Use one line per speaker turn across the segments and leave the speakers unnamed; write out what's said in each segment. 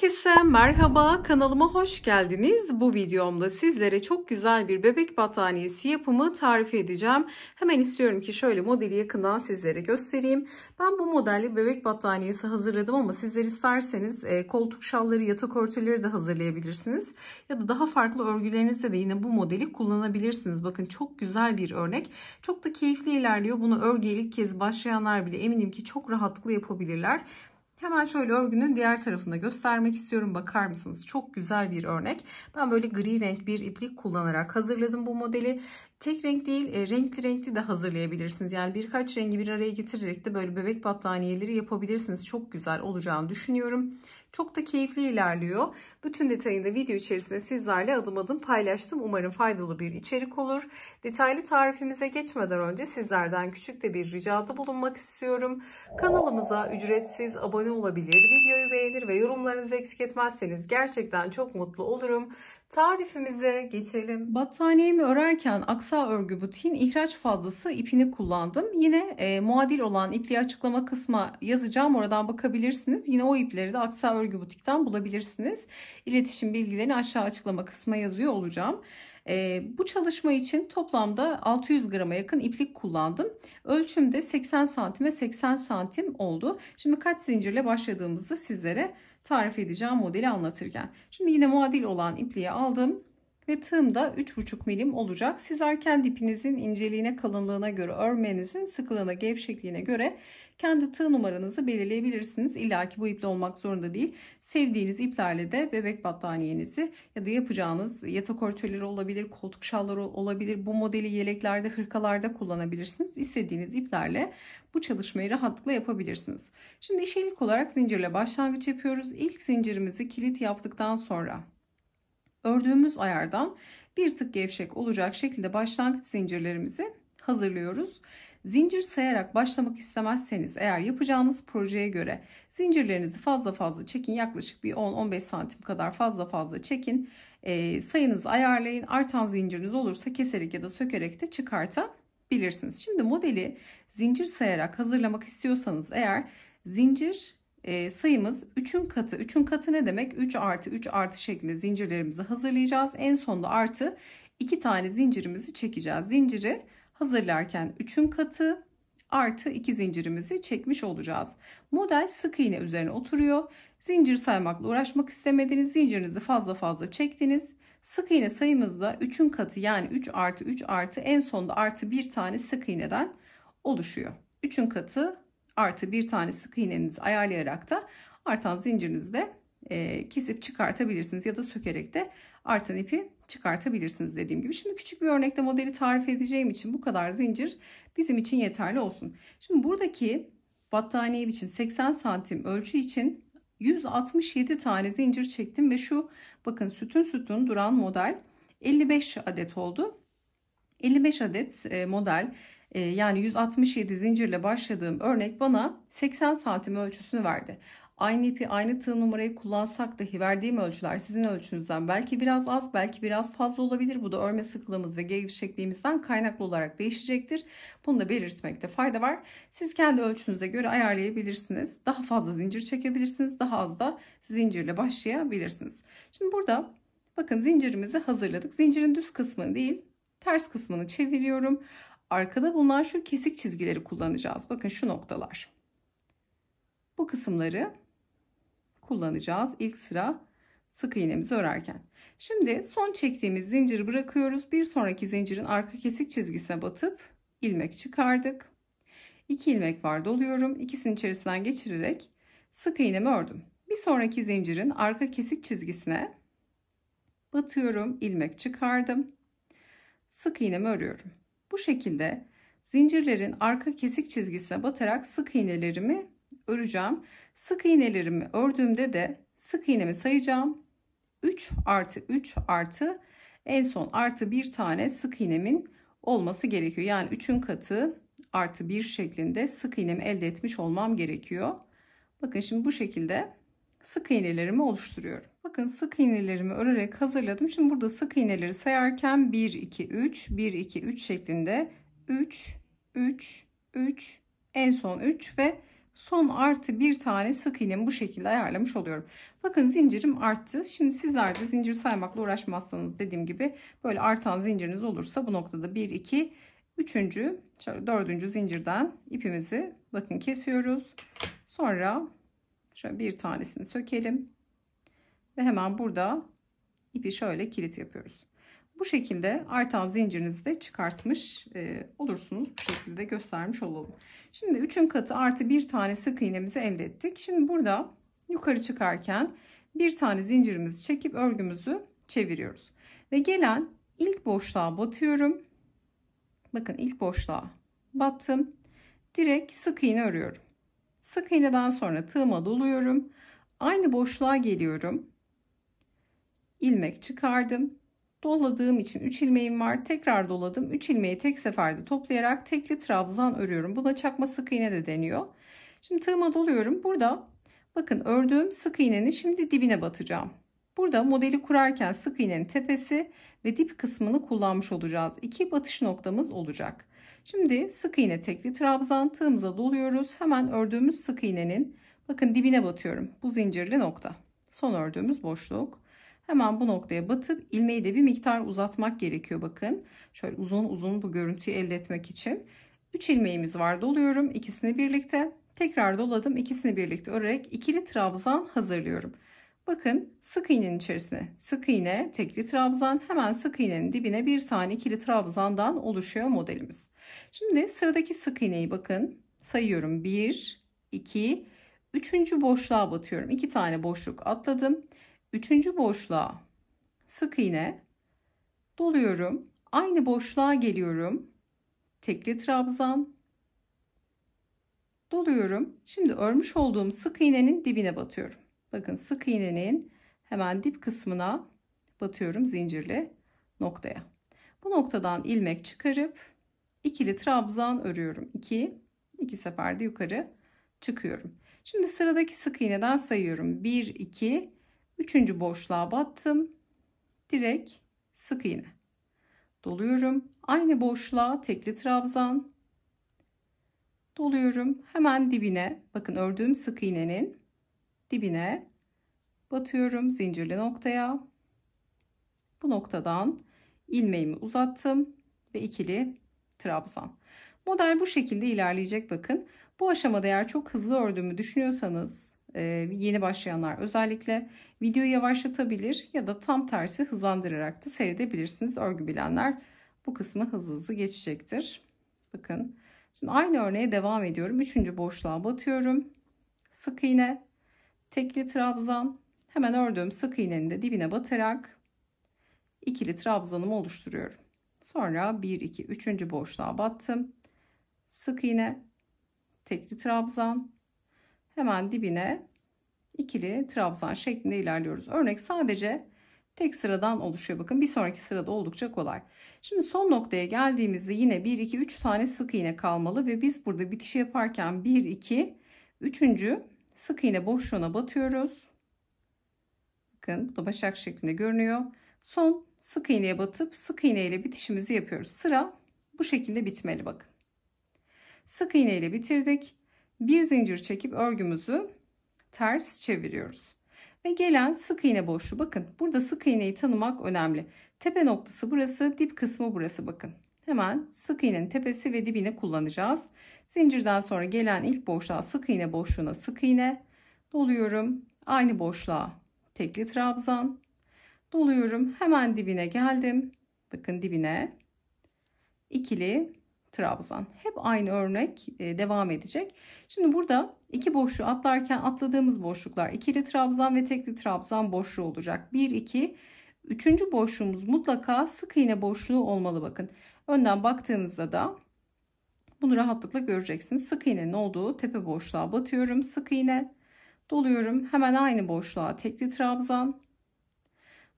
Herkese merhaba, kanalıma hoş geldiniz. Bu videomda sizlere çok güzel bir bebek battaniyesi yapımı tarif edeceğim. Hemen istiyorum ki şöyle modeli yakından sizlere göstereyim. Ben bu modelle bebek battaniyesi hazırladım ama sizler isterseniz e, koltuk şalları, yatak örtüleri de hazırlayabilirsiniz. Ya da daha farklı örgülerinizde de yine bu modeli kullanabilirsiniz. Bakın çok güzel bir örnek. Çok da keyifli ilerliyor. Bunu örgüye ilk kez başlayanlar bile eminim ki çok rahatlıkla yapabilirler. Hemen şöyle örgünün diğer tarafında göstermek istiyorum. Bakar mısınız? Çok güzel bir örnek. Ben böyle gri renk bir iplik kullanarak hazırladım bu modeli. Tek renk değil e, renkli renkli de hazırlayabilirsiniz. Yani birkaç rengi bir araya getirerek de böyle bebek battaniyeleri yapabilirsiniz. Çok güzel olacağını düşünüyorum. Çok da keyifli ilerliyor. Bütün detayını da video içerisinde sizlerle adım adım paylaştım. Umarım faydalı bir içerik olur. Detaylı tarifimize geçmeden önce sizlerden küçük de bir ricada bulunmak istiyorum. Kanalımıza ücretsiz abone olabilir, videoyu beğenir ve yorumlarınızı eksik etmezseniz gerçekten çok mutlu olurum. Tarifimize geçelim. Battaniyemi örerken aksa örgü butiğin ihraç fazlası ipini kullandım. Yine e, muadil olan ipliği açıklama kısma yazacağım. Oradan bakabilirsiniz. Yine o ipleri de aksa örgü butikten bulabilirsiniz. İletişim bilgilerini aşağı açıklama kısma yazıyor olacağım. E, bu çalışma için toplamda 600 grama yakın iplik kullandım. Ölçüm de 80 santime 80 santim oldu. Şimdi kaç zincirle başladığımızda sizlere tarif edeceğim modeli anlatırken. Şimdi yine muadil olan ipliği aldım ve tığım da 3,5 milim olacak. Sizler kendi ipinizin inceliğine, kalınlığına göre, örmenizin sıklığına, gevşekliğine göre kendi tığ numaranızı belirleyebilirsiniz. İlla ki bu iple olmak zorunda değil. Sevdiğiniz iplerle de bebek battaniyenizi ya da yapacağınız yatak örtüleri olabilir, koltuk şalları olabilir. Bu modeli yeleklerde, hırkalarda kullanabilirsiniz. İstediğiniz iplerle bu çalışmayı rahatlıkla yapabilirsiniz. Şimdi işe ilk olarak zincirle başlangıç yapıyoruz. İlk zincirimizi kilit yaptıktan sonra Ördüğümüz ayardan bir tık gevşek olacak şekilde başlangıç zincirlerimizi hazırlıyoruz. Zincir sayarak başlamak istemezseniz eğer yapacağınız projeye göre zincirlerinizi fazla fazla çekin. Yaklaşık bir 10-15 santim kadar fazla fazla çekin. E, sayınızı ayarlayın. Artan zinciriniz olursa keserek ya da sökerek de çıkartabilirsiniz. Şimdi modeli zincir sayarak hazırlamak istiyorsanız eğer zincir ee, sayımız 3'ün katı. 3'ün katı ne demek? 3 artı 3 artı şeklinde zincirlerimizi hazırlayacağız. En sonda artı 2 tane zincirimizi çekeceğiz. Zinciri hazırlarken 3'ün katı artı 2 zincirimizi çekmiş olacağız. Model sık iğne üzerine oturuyor. Zincir saymakla uğraşmak istemediniz. Zincirinizi fazla fazla çektiniz. Sık iğne sayımızda 3'ün katı yani 3 artı 3 artı en sonda artı bir tane sık iğneden oluşuyor. 3'ün katı artı bir tane sık iğnenizi ayarlayarak da artan zincirinizi de e, kesip çıkartabilirsiniz ya da sökerek de artan ipi çıkartabilirsiniz dediğim gibi. Şimdi küçük bir örnekte modeli tarif edeceğim için bu kadar zincir bizim için yeterli olsun. Şimdi buradaki battaniye için 80 santim ölçü için 167 tane zincir çektim ve şu bakın sütün sütun duran model 55 adet oldu. 55 adet e, model ee, yani 167 zincirle başladığım örnek bana 80 santim ölçüsünü verdi. Aynı ipi aynı tığ numarayı kullansak dahi verdiğim ölçüler sizin ölçünüzden belki biraz az belki biraz fazla olabilir. Bu da örme sıklığımız ve gevşekliğimizden kaynaklı olarak değişecektir. Bunu da belirtmekte fayda var. Siz kendi ölçünüze göre ayarlayabilirsiniz. Daha fazla zincir çekebilirsiniz. Daha az da zincirle başlayabilirsiniz. Şimdi burada bakın zincirimizi hazırladık. Zincirin düz kısmını değil ters kısmını çeviriyorum arkada bulunan şu kesik çizgileri kullanacağız. Bakın şu noktalar. Bu kısımları kullanacağız ilk sıra sık iğnemizi örerken. Şimdi son çektiğimiz zinciri bırakıyoruz. Bir sonraki zincirin arka kesik çizgisine batıp ilmek çıkardık. 2 ilmek var doluyorum. İkisini içerisinden geçirerek sık iğnemi ördüm. Bir sonraki zincirin arka kesik çizgisine batıyorum. ilmek çıkardım. Sık iğnemi örüyorum. Bu şekilde zincirlerin arka kesik çizgisine batarak sık iğnelerimi öreceğim. Sık iğnelerimi ördüğümde de sık iğnemi sayacağım. 3 artı 3 artı en son artı bir tane sık iğnemin olması gerekiyor. Yani 3'ün katı artı bir şeklinde sık iğnemi elde etmiş olmam gerekiyor. Bakın şimdi bu şekilde sık iğnelerimi oluşturuyorum. Bakın sık iğnelerimi örerek hazırladım. Şimdi burada sık iğneleri sayarken 1 2 3 1 2 3 şeklinde 3 3 3 en son 3 ve son artı bir tane sık iğnemi bu şekilde ayarlamış oluyorum. Bakın zincirim arttı. Şimdi sizler de zincir saymakla uğraşmazsanız dediğim gibi böyle artan zinciriniz olursa bu noktada 1 2 3. şöyle 4. zincirden ipimizi bakın kesiyoruz. Sonra Şöyle bir tanesini sökelim. Ve hemen burada ipi şöyle kilit yapıyoruz. Bu şekilde artan zincirinizi de çıkartmış e, olursunuz. Bu şekilde göstermiş olalım. Şimdi üçün katı artı bir tane sık iğnemizi elde ettik. Şimdi burada yukarı çıkarken bir tane zincirimizi çekip örgümüzü çeviriyoruz. Ve gelen ilk boşluğa batıyorum. Bakın ilk boşluğa battım. Direkt sık iğne örüyorum. Sık iğneden sonra tığıma doluyorum. Aynı boşluğa geliyorum. İlmek çıkardım. Doladığım için 3 ilmeğim var. Tekrar doladım. 3 ilmeği tek seferde toplayarak tekli trabzan örüyorum. Buna çakma sık iğne de deniyor. Şimdi tığıma doluyorum. Burada bakın ördüğüm sık iğneni şimdi dibine batacağım. Burada modeli kurarken sık iğnenin tepesi ve dip kısmını kullanmış olacağız. İki batış noktamız olacak. Şimdi sık iğne tekli trabzan tığımıza doluyoruz. Hemen ördüğümüz sık iğnenin bakın dibine batıyorum. Bu zincirli nokta. Son ördüğümüz boşluk. Hemen bu noktaya batıp ilmeği de bir miktar uzatmak gerekiyor bakın. Şöyle uzun uzun bu görüntüyü elde etmek için. 3 ilmeğimiz var doluyorum. ikisini birlikte tekrar doladım. ikisini birlikte örerek ikili trabzan hazırlıyorum. Bakın sık iğnenin içerisine sık iğne, tekli trabzan hemen sık iğnenin dibine bir tane ikili trabzandan oluşuyor modelimiz. Şimdi sıradaki sık iğneyi bakın sayıyorum 1, 2, 3. boşluğa batıyorum. 2 tane boşluk atladım. 3. boşluğa sık iğne doluyorum. Aynı boşluğa geliyorum. Tekli trabzan doluyorum. Şimdi örmüş olduğum sık iğnenin dibine batıyorum. Bakın sık iğnenin hemen dip kısmına batıyorum zincirli noktaya. Bu noktadan ilmek çıkarıp ikili trabzan örüyorum. 2 2 seferde yukarı çıkıyorum. Şimdi sıradaki sık iğneden sayıyorum. 1 2 3. boşluğa battım. Direkt sık iğne. Doluyorum. Aynı boşluğa tekli trabzan. Doluyorum. Hemen dibine bakın ördüğüm sık iğnenin dibine batıyorum zincirli noktaya. Bu noktadan ilmeğimi uzattım ve ikili trabzan. Model bu şekilde ilerleyecek bakın. Bu aşamada eğer çok hızlı ördüğümü düşünüyorsanız e, yeni başlayanlar özellikle videoyu yavaşlatabilir ya da tam tersi hızlandırarak da seyredebilirsiniz. Örgü bilenler bu kısmı hızlı hızlı geçecektir. Bakın şimdi aynı örneğe devam ediyorum. Üçüncü boşluğa batıyorum. Sık iğne, tekli trabzan. Hemen ördüğüm sık iğnenin de dibine batarak ikili trabzanımı oluşturuyorum. Sonra 1 2 3. boşluğa battım. Sık iğne, tekli trabzan. Hemen dibine ikili trabzan şeklinde ilerliyoruz. Örnek sadece tek sıradan oluşuyor. Bakın bir sonraki sırada oldukça kolay. Şimdi son noktaya geldiğimizde yine 1 2 3 tane sık iğne kalmalı ve biz burada bitişi yaparken 1 2 3. sık iğne boşluğuna batıyoruz. Bakın bu da başak şeklinde görünüyor. Son sık iğneye batıp sık iğne ile bitişimizi yapıyoruz. Sıra bu şekilde bitmeli bakın. Sık iğne ile bitirdik. Bir zincir çekip örgümüzü ters çeviriyoruz. Ve gelen sık iğne boşluğu bakın. Burada sık iğneyi tanımak önemli. Tepe noktası burası, dip kısmı burası bakın. Hemen sık iğnenin tepesi ve dibini kullanacağız. Zincirden sonra gelen ilk boşluğa sık iğne boşluğuna sık iğne doluyorum. Aynı boşluğa tekli trabzan doluyorum. Hemen dibine geldim. Bakın dibine. ikili trabzan. Hep aynı örnek e, devam edecek. Şimdi burada iki boşluğu atlarken atladığımız boşluklar ikili trabzan ve tekli trabzan boşluğu olacak. 1 2 Üçüncü boşluğumuz mutlaka sık iğne boşluğu olmalı bakın. Önden baktığınızda da bunu rahatlıkla göreceksiniz. Sık iğnenin olduğu tepe boşluğa batıyorum. Sık iğne doluyorum. Hemen aynı boşluğa tekli trabzan.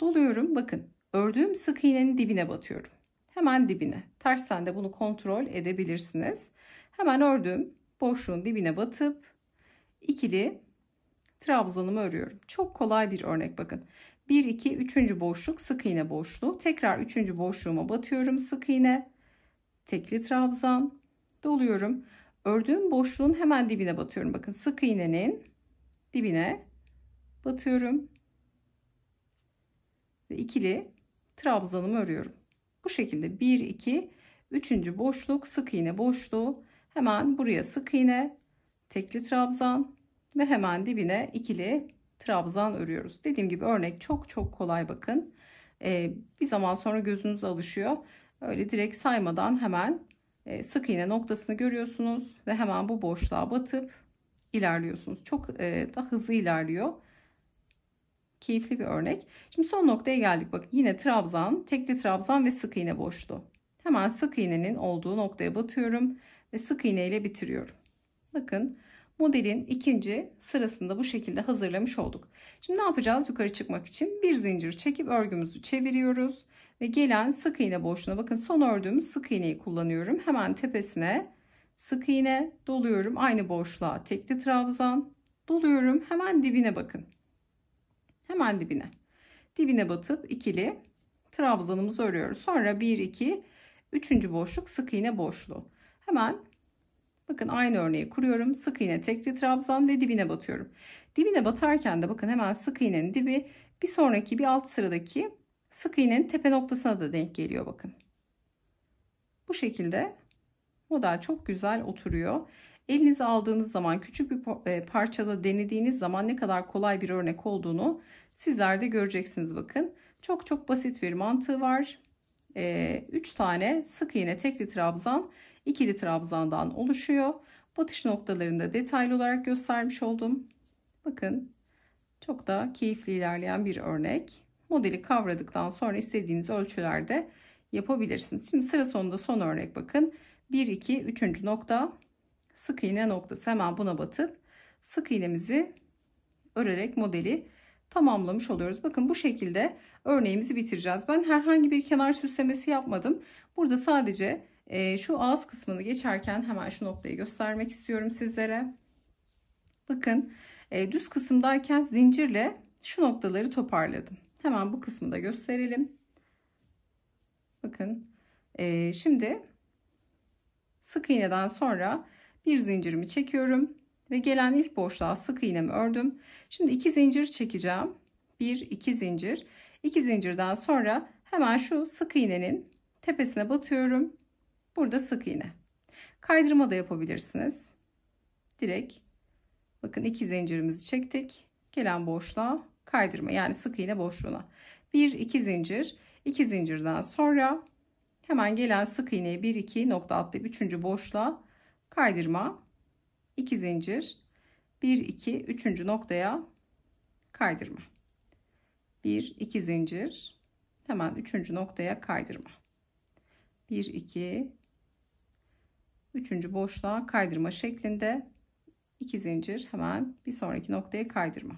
Doluyorum bakın ördüğüm sık iğnenin dibine batıyorum. Hemen dibine. Tersten de bunu kontrol edebilirsiniz. Hemen ördüğüm boşluğun dibine batıp ikili trabzanımı örüyorum. Çok kolay bir örnek bakın. 1 2 3. boşluk sık iğne boşluğu. Tekrar 3. boşluğuma batıyorum sık iğne. Tekli trabzan doluyorum. Ördüğüm boşluğun hemen dibine batıyorum. Bakın sık iğnenin dibine batıyorum ve ikili trabzanımı örüyorum. Bu şekilde 1 2 3. boşluk sık iğne boşluğu hemen buraya sık iğne tekli trabzan ve hemen dibine ikili trabzan örüyoruz. Dediğim gibi örnek çok çok kolay bakın. Ee, bir zaman sonra gözünüz alışıyor. Öyle direkt saymadan hemen e, sık iğne noktasını görüyorsunuz ve hemen bu boşluğa batıp ilerliyorsunuz. Çok e, da hızlı ilerliyor. Keyifli bir örnek. Şimdi son noktaya geldik. Bak yine trabzan, tekli trabzan ve sık iğne boşluğu. Hemen sık iğnenin olduğu noktaya batıyorum ve sık iğne ile bitiriyorum. Bakın modelin ikinci sırasında bu şekilde hazırlamış olduk. Şimdi ne yapacağız yukarı çıkmak için? Bir zincir çekip örgümüzü çeviriyoruz ve gelen sık iğne boşluğuna bakın son ördüğümüz sık iğneyi kullanıyorum. Hemen tepesine sık iğne doluyorum aynı boşluğa tekli trabzan doluyorum hemen dibine bakın. Hemen dibine. Dibine batıp ikili trabzanımızı örüyoruz. Sonra 1 2 üçüncü boşluk sık iğne boşluğu. Hemen bakın aynı örneği kuruyorum. Sık iğne tekli trabzan ve dibine batıyorum. Dibine batarken de bakın hemen sık iğnenin dibi bir sonraki bir alt sıradaki sık iğnenin tepe noktasına da denk geliyor bakın. Bu şekilde model çok güzel oturuyor. Elinize aldığınız zaman küçük bir e, parçada denediğiniz zaman ne kadar kolay bir örnek olduğunu sizler de göreceksiniz bakın. Çok çok basit bir mantığı var. 3 e, tane sık iğne tekli trabzan, ikili trabzandan oluşuyor. Batış noktalarında detaylı olarak göstermiş oldum. Bakın çok da keyifli ilerleyen bir örnek. Modeli kavradıktan sonra istediğiniz ölçülerde yapabilirsiniz. Şimdi sıra sonunda son örnek bakın. 1, 2, 3. nokta sık iğne noktası hemen buna batıp sık iğnemizi örerek modeli tamamlamış oluyoruz. Bakın bu şekilde örneğimizi bitireceğiz. Ben herhangi bir kenar süslemesi yapmadım. Burada sadece e, şu ağız kısmını geçerken hemen şu noktayı göstermek istiyorum sizlere. Bakın e, düz kısımdayken zincirle şu noktaları toparladım. Hemen bu kısmı da gösterelim. Bakın e, şimdi sık iğneden sonra bir zincirimi çekiyorum ve gelen ilk boşluğa sık iğnemi ördüm. Şimdi iki zincir çekeceğim. Bir, iki zincir. İki zincirden sonra hemen şu sık iğnenin tepesine batıyorum. Burada sık iğne. Kaydırma da yapabilirsiniz. Direkt bakın iki zincirimizi çektik. Gelen boşluğa kaydırma yani sık iğne boşluğuna. Bir, iki zincir. iki zincirden sonra hemen gelen sık iğneyi bir iki nokta atlayıp üçüncü boşluğa kaydırma, 2 zincir, 1 2 3. noktaya kaydırma. 1 2 zincir, hemen 3. noktaya kaydırma. 1 2 3. boşluğa kaydırma şeklinde 2 zincir hemen bir sonraki noktaya kaydırma.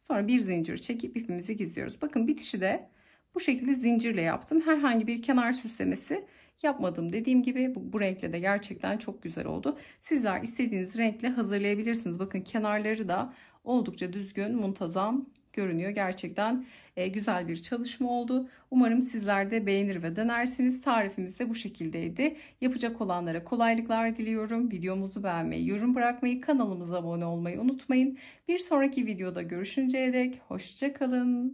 Sonra bir zincir çekip ipimizi gizliyoruz. Bakın bitişi de bu şekilde zincirle yaptım. Herhangi bir kenar süslemesi yapmadım. Dediğim gibi bu, bu renkle de gerçekten çok güzel oldu. Sizler istediğiniz renkle hazırlayabilirsiniz. Bakın kenarları da oldukça düzgün, muntazam görünüyor. Gerçekten e, güzel bir çalışma oldu. Umarım sizler de beğenir ve denersiniz. Tarifimiz de bu şekildeydi. Yapacak olanlara kolaylıklar diliyorum. Videomuzu beğenmeyi, yorum bırakmayı, kanalımıza abone olmayı unutmayın. Bir sonraki videoda görüşünceye dek hoşçakalın.